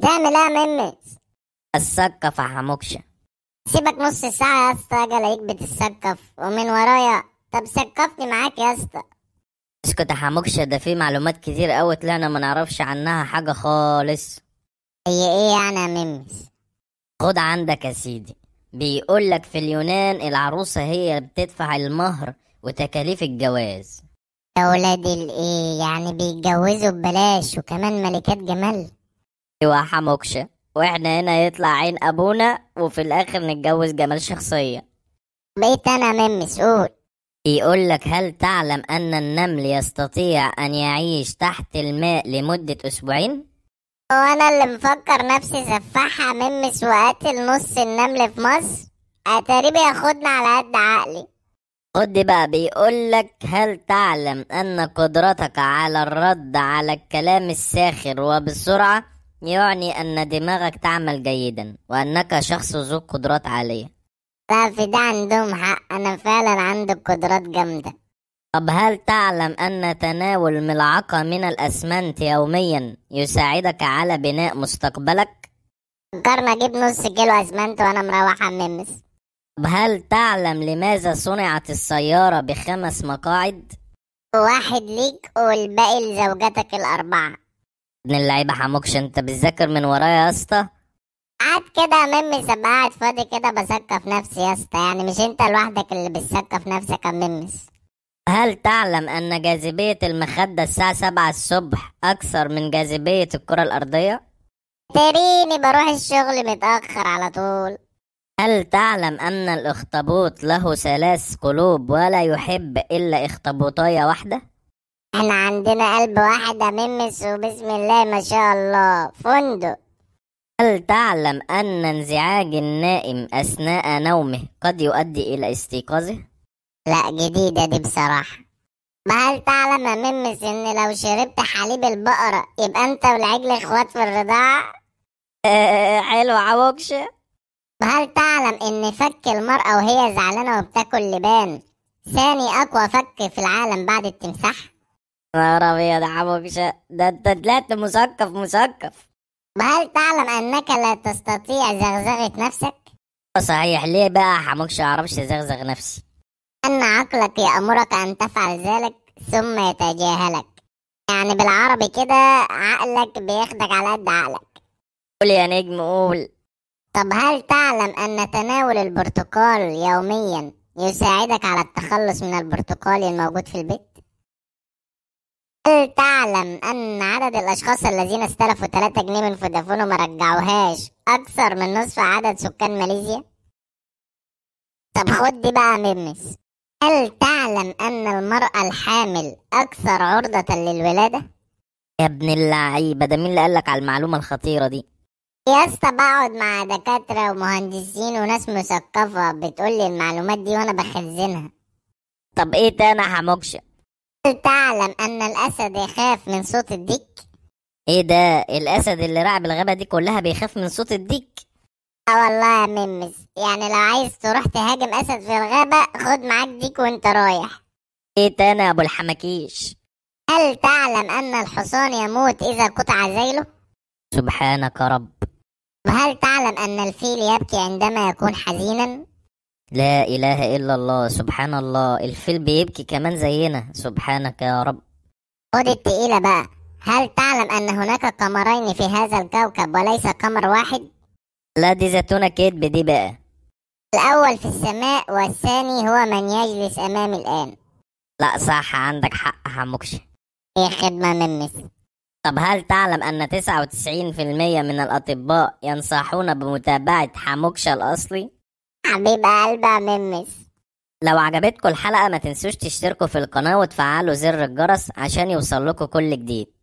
تعمل ايه يا السقف يا فحموكش سيبك نص ساعة يا اسطى اجي الاقيك بتتسكف ومن ورايا طب سقفني معاك يا اسطى اسكت يا حموكش ده في معلومات كتير قوي طلعنا ما نعرفش عنها حاجة خالص هي ايه يعني يا ميمز خد عندك يا سيدي بيقول لك في اليونان العروسة هي بتدفع المهر وتكاليف الجواز يا ولاد الايه يعني بيتجوزوا ببلاش وكمان ملكات جمال يوحموكش واحنا هنا يطلع عين ابونا وفي الاخر نتجوز جمال شخصية بقيت انا من مسؤول يقول لك هل تعلم ان النمل يستطيع ان يعيش تحت الماء لمدة اسبوعين؟ وانا اللي مفكر نفسي سفاحة من وقاتل نص النمل في مصر اتاري ياخدنا على قد عقلي خد بقى بيقولك هل تعلم أن قدرتك على الرد على الكلام الساخر وبسرعة يعني أن دماغك تعمل جيدا وأنك شخص ذو قدرات عالية لا في ده عندهم حق أنا فعلا عندي قدرات جامدة طب هل تعلم أن تناول ملعقة من الأسمنت يوميا يساعدك على بناء مستقبلك؟ فكرنا أجيب نص كيلو أسمنت وأنا مروحة ممس طب هل تعلم لماذا صنعت السيارة بخمس مقاعد؟ واحد ليك والباقي لزوجتك الأربعة ابن اللعيبه حموكش انت بتذاكر من ورايا يا اسطى قاعد كده امم سبعات فاضي كده بثقف نفسي يا اسطى يعني مش انت لوحدك اللي بتثقف نفسك يا ممس هل تعلم ان جاذبيه المخده الساعه 7 الصبح اكثر من جاذبيه الكره الارضيه تريني بروح الشغل متاخر على طول هل تعلم ان الاخطبوط له ثلاث قلوب ولا يحب الا اخطبوطيه واحده احنا عندنا قلب واحد اممس وبسم الله ما شاء الله فندق هل تعلم أن انزعاج النائم أثناء نومه قد يؤدي إلى استيقاظه؟ لا جديدة دي بصراحة هل تعلم يا ممس إن لو شربت حليب البقرة يبقى أنت والعجل إخوات في الرضاعة؟ آه، آه، آه، حلو عوكش هل تعلم إن فك المرأة وهي زعلانة وبتاكل لبان ثاني أقوى فك في العالم بعد التمساح؟ نهار ابيض عمو ده انت طلعت مثقف مثقف هل تعلم انك لا تستطيع زغزغة نفسك؟ صحيح ليه بقى حموكش اعرفش زغزغ نفسي ان عقلك يأمرك ان تفعل ذلك ثم يتجاهلك يعني بالعربي كده عقلك بياخدك على قد عقلك قول يا نجم قول طب هل تعلم ان تناول البرتقال يوميا يساعدك على التخلص من البرتقال الموجود في البيت هل تعلم أن عدد الأشخاص الذين استلفوا 3 جنيه من فودافون وما رجعوهاش أكثر من نصف عدد سكان ماليزيا؟ طب خد دي بقى ممس هل تعلم أن المرأة الحامل أكثر عرضة للولادة؟ يا ابن اللعيبة ده مين اللي قالك على المعلومة الخطيرة دي؟ يا اسطى بقعد مع دكاترة ومهندسين وناس مثقفة بتقولي المعلومات دي وأنا بخزنها طب إيه تاني يا حموكشة؟ هل تعلم أن الأسد يخاف من صوت الديك؟ إيه ده؟ الأسد اللي راعي بالغابة دي كلها بيخاف من صوت الديك؟ آه والله يا ممز يعني لو عايز تروح تهاجم أسد في الغابة خد معاك ديك وأنت رايح إيه تاني يا أبو الحمكيش؟ هل تعلم أن الحصان يموت إذا قطع ذيله؟ سبحانك رب وهل تعلم أن الفيل يبكي عندما يكون حزينا؟ لا إله إلا الله سبحان الله الفيل بيبكي كمان زينا سبحانك يا رب خد التقيلة بقى هل تعلم أن هناك قمرين في هذا الكوكب وليس قمر واحد؟ لا دي زيتونة كدب دي بقى الأول في السماء والثاني هو من يجلس أمامي الآن لا صح عندك حق حموكش إيه خدمة من مثل طب هل تعلم أن 99% من الأطباء ينصحون بمتابعة حموكشة الأصلي؟ حبيب قلب ممس لو عجبتكم الحلقة ما تنسوش تشتركوا في القناة وتفعلوا زر الجرس عشان يوصل لكم كل جديد